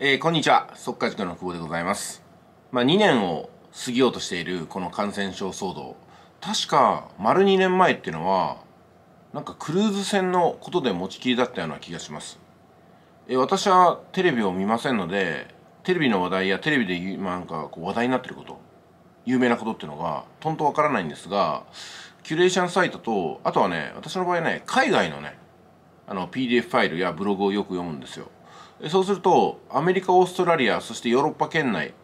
えー、こんにちは速化塾の久保でございます、まあ、2年を過ぎようとしているこの感染症騒動確か丸2年前っていうのはなんかクルーズ船のことで持ちきりだったような気がします、えー、私はテレビを見ませんのでテレビの話題やテレビで今なんかこう話題になってること有名なことっていうのがとんとわからないんですがキュレーションサイトとあとはね私の場合ね海外のねあの PDF ファイルやブログをよく読むんですよそうするとアメリカオーストラリアそしてヨーロッパ圏内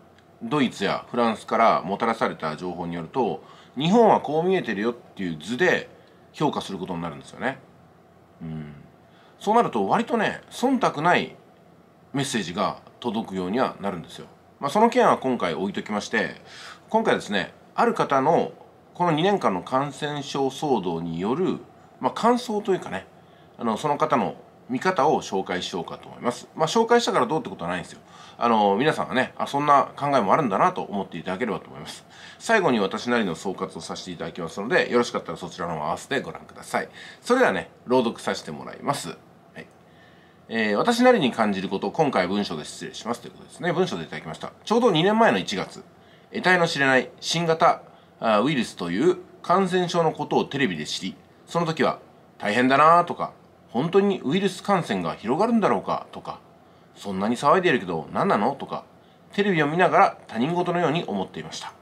ドイツやフランスからもたらされた情報によると日本はこう見えてるよっていう図で評価することになるんですよね。うん、そうなると割とね忖度ないメッセージが届くようにはなるんですよ。まあ、その件は今回置いときまして今回ですねある方のこの2年間の感染症騒動による、まあ、感想というかねあのその方の見方を紹介しようかと思います。まあ、紹介したからどうってことはないんですよ。あの、皆さんがね、あ、そんな考えもあるんだなと思っていただければと思います。最後に私なりの総括をさせていただきますので、よろしかったらそちらの方合わせてご覧ください。それではね、朗読させてもらいます。はい。えー、私なりに感じることを今回文章で失礼しますということですね。文章でいただきました。ちょうど2年前の1月、得体の知れない新型ウイルスという感染症のことをテレビで知り、その時は大変だなとか本当にウイルス感染が広がるんだろうかとか、そんなに騒いでいるけど何なのとか、テレビを見ながら他人事のように思っていました。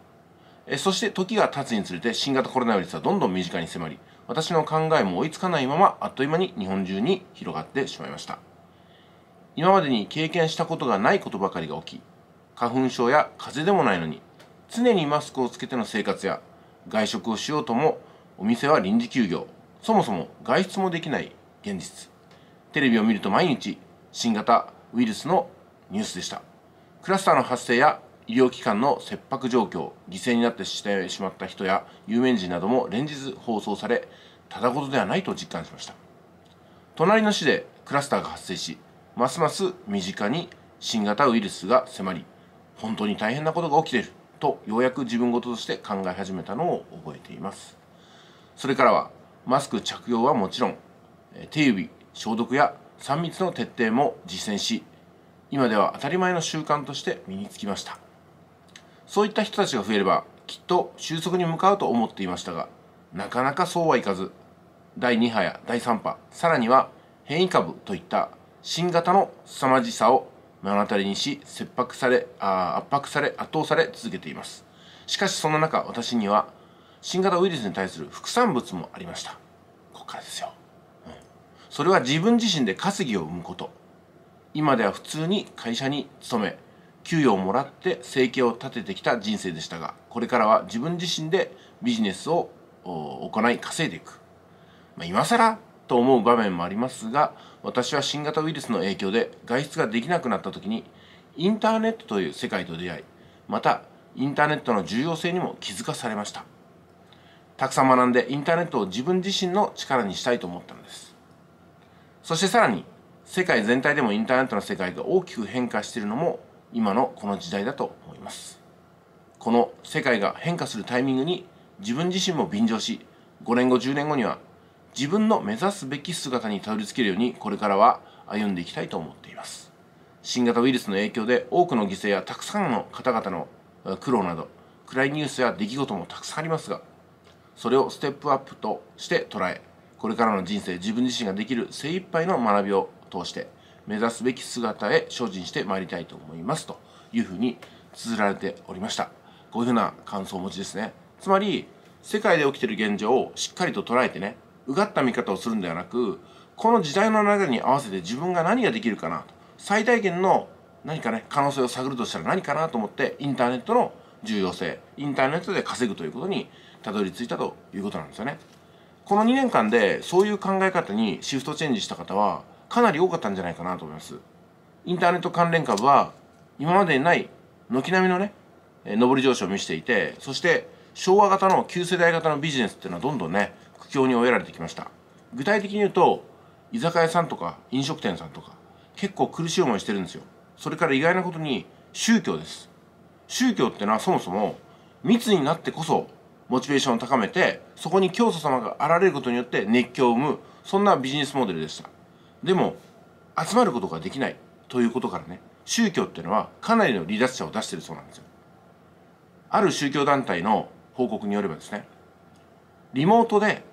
えそして時が経つにつれて新型コロナウイルスはどんどん身近に迫り、私の考えも追いつかないままあっという間に日本中に広がってしまいました。今までに経験したことがないことばかりが起き、花粉症や風邪でもないのに、常にマスクをつけての生活や外食をしようともお店は臨時休業そもそも外出もできない現実テレビを見ると毎日新型ウイルスのニュースでしたクラスターの発生や医療機関の切迫状況犠牲になってしてしまった人や有名人なども連日放送されただ事ではないと実感しました隣の市でクラスターが発生しますます身近に新型ウイルスが迫り本当に大変なことが起きているとようやく自分事として考え始めたのを覚えていますそれからはマスク着用はもちろん手指消毒や3密の徹底も実践し今では当たり前の習慣として身につきましたそういった人たちが増えればきっと収束に向かうと思っていましたがなかなかそうはいかず第2波や第3波さらには変異株といった新型の凄まじさを目の当たりにし切迫されあ圧迫され圧倒され続けていますしかしそんな中私には新型ウイルスに対する副産物もありましたここからですよそれは自分自身で稼ぎを生むこと今では普通に会社に勤め給与をもらって生計を立ててきた人生でしたがこれからは自分自身でビジネスを行い稼いでいく、まあ、今更と思う場面もありますが私は新型ウイルスの影響で外出ができなくなった時にインターネットという世界と出会いまたインターネットの重要性にも気づかされましたたくさん学んでインターネットを自分自身の力にしたいと思ったのですそしてさらに世界全体でもインターネットの世界が大きく変化しているのも今のこの時代だと思いますこの世界が変化するタイミングに自分自身も便乗し5年後10年後には自分の目指すべき姿にたどり着けるようにこれからは歩んでいきたいと思っています新型ウイルスの影響で多くの犠牲やたくさんの方々の苦労など暗いニュースや出来事もたくさんありますがそれをステップアップとして捉えこれからの人生自分自身ができる精一杯の学びを通して目指すべき姿へ精進してまいりたいと思いますというふうに綴られておりましたこういうふうな感想を持ちですねつまり世界で起きてる現状をしっかりと捉えてねうがった見方をするんではなくこの時代の流れに合わせて自分が何ができるかなと最大限の何かね可能性を探るとしたら何かなと思ってインターネットの重要性インターネットで稼ぐということにたどり着いたということなんですよね。この2年間でそういう考え方にシフトチェンジした方はかなり多かったんじゃないかなと思います。インターネット関連株は今までにない軒並みのね、上り上昇を見せていて、そして昭和型の旧世代型のビジネスっていうのはどんどんね、苦境に追えられてきました。具体的に言うと、居酒屋さんとか飲食店さんとか結構苦しい思いしてるんですよ。それから意外なことに宗教です。宗教ってのはそもそも密になってこそモチベーションを高めてそこに教祖様があられることによって熱狂を生むそんなビジネスモデルでしたでも集まることができないということからね宗教っていうのはかなりの離脱者を出してるそうなんですよある宗教団体の報告によればですねリモートで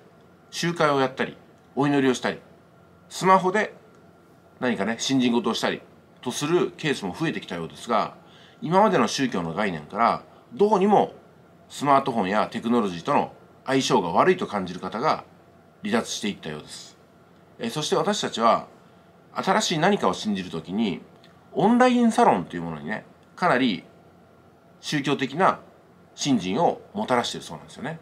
集会をやったりお祈りをしたりスマホで何かね新人事をしたりとするケースも増えてきたようですが今までの宗教の概念からどうにもスマートフォンやテクノロジーとの相性が悪いと感じる方が離脱していったようです。えそして私たちは新しい何かを信じる時にオンラインサロンというものにねかなり宗教的な信心をもたらしているそうなんですよね。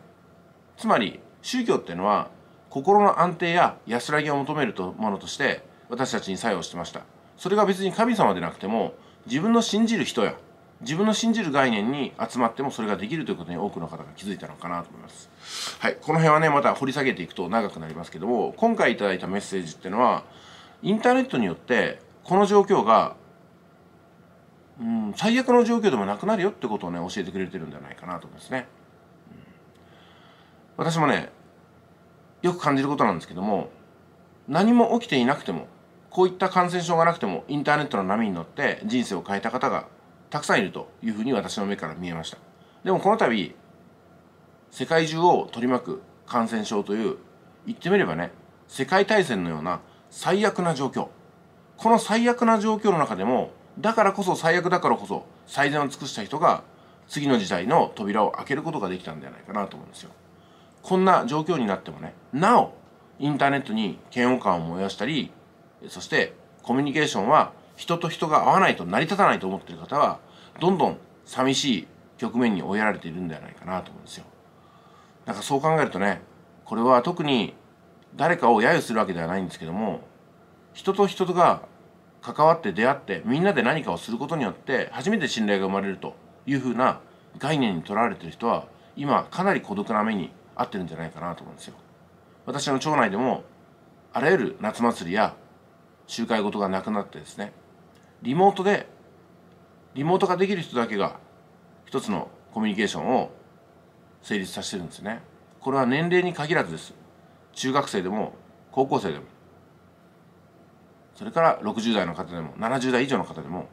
つまり宗教っていうのは心の安定や安らぎを求めるものとして私たちに作用してました。それが別に神様でなくても自分の信じる人や自分の信じる概念に集まってもそれができるということに多くの方が気づいたのかなと思います。はい、この辺はねまた掘り下げていくと長くなりますけども今回頂いたメッセージっていうのはインターネットによってこの状況がうん、最悪の状況でもなくなるよってことをね教えてくれてるんじゃないかなと思いますね、うん、私もねよく感じることなんですけども何も起きていなくてもこういった感染症がなくてもインターネットの波に乗って人生を変えた方がたくさんいるというふうに私の目から見えましたでもこの度世界中を取り巻く感染症という言ってみればね世界大戦のような最悪な状況この最悪な状況の中でもだからこそ最悪だからこそ最善を尽くした人が次の時代の扉を開けることができたんではないかなと思うんですよこんな状況になってもねなおインターネットに嫌悪感を燃やしたりそしてコミュニケーションは人と人が合わないと成り立たないと思ってる方はどんどん寂しい局面に追いやられているんではないかなと思うんですよ。なんかそう考えるとねこれは特に誰かを揶揄するわけではないんですけども人と人とが関わって出会ってみんなで何かをすることによって初めて信頼が生まれるというふうな概念にとらわれてる人は今かなり孤独な目に遭ってるんじゃないかなと思うんですよ。私の町内でもあらゆる夏祭りや集会事がなくなってですねリモートでリモートができる人だけが一つのコミュニケーションを成立させてるんですねこれは年齢に限らずです中学生でも高校生でもそれから60代の方でも70代以上の方でも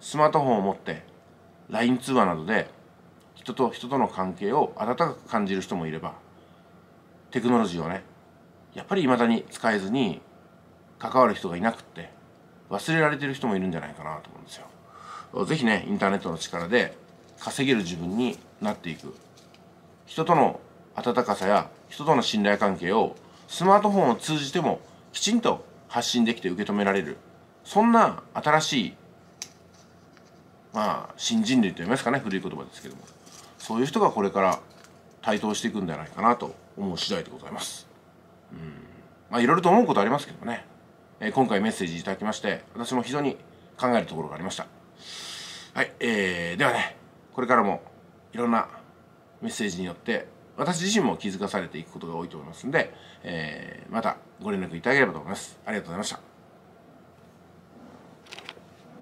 スマートフォンを持って LINE 通話などで人と人との関係を温かく感じる人もいればテクノロジーをねやっぱりいまだに使えずに関わる人がいなくって忘れられてる人もいるんじゃないかなと思うんですよ。ぜひねインターネットの力で稼げる自分になっていく人との温かさや人との信頼関係をスマートフォンを通じてもきちんと発信できて受け止められるそんな新しいまあ新人類と言いますかね古い言葉ですけどもそういう人がこれから台頭していくんじゃないかなと思う次第でございます。うんまあいろいろと思うことありますけどね。え今回メッセージいただきまして私も非常に考えるところがありましたはい、えー、ではねこれからもいろんなメッセージによって私自身も気づかされていくことが多いと思いますんで、えー、またご連絡いただければと思いますありがとうございました